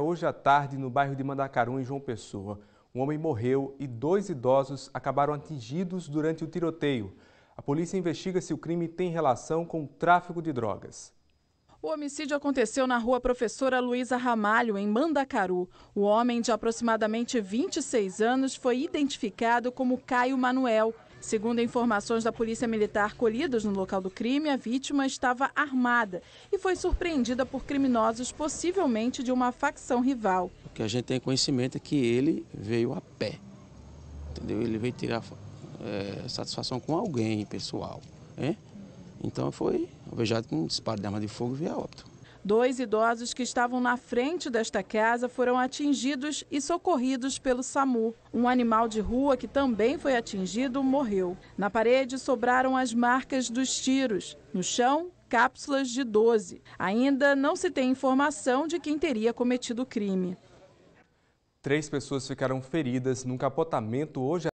Hoje à tarde, no bairro de Mandacaru, em João Pessoa, um homem morreu e dois idosos acabaram atingidos durante o tiroteio. A polícia investiga se o crime tem relação com o tráfico de drogas. O homicídio aconteceu na rua Professora Luísa Ramalho, em Mandacaru. O homem, de aproximadamente 26 anos, foi identificado como Caio Manuel, Segundo informações da Polícia Militar colhidas no local do crime, a vítima estava armada e foi surpreendida por criminosos, possivelmente de uma facção rival. O que a gente tem conhecimento é que ele veio a pé, entendeu? Ele veio tirar é, satisfação com alguém pessoal, hein? Então foi alvejado com um disparo de arma de fogo e via óbito. Dois idosos que estavam na frente desta casa foram atingidos e socorridos pelo SAMU. Um animal de rua que também foi atingido morreu. Na parede sobraram as marcas dos tiros. No chão, cápsulas de 12. Ainda não se tem informação de quem teria cometido o crime. Três pessoas ficaram feridas num capotamento hoje.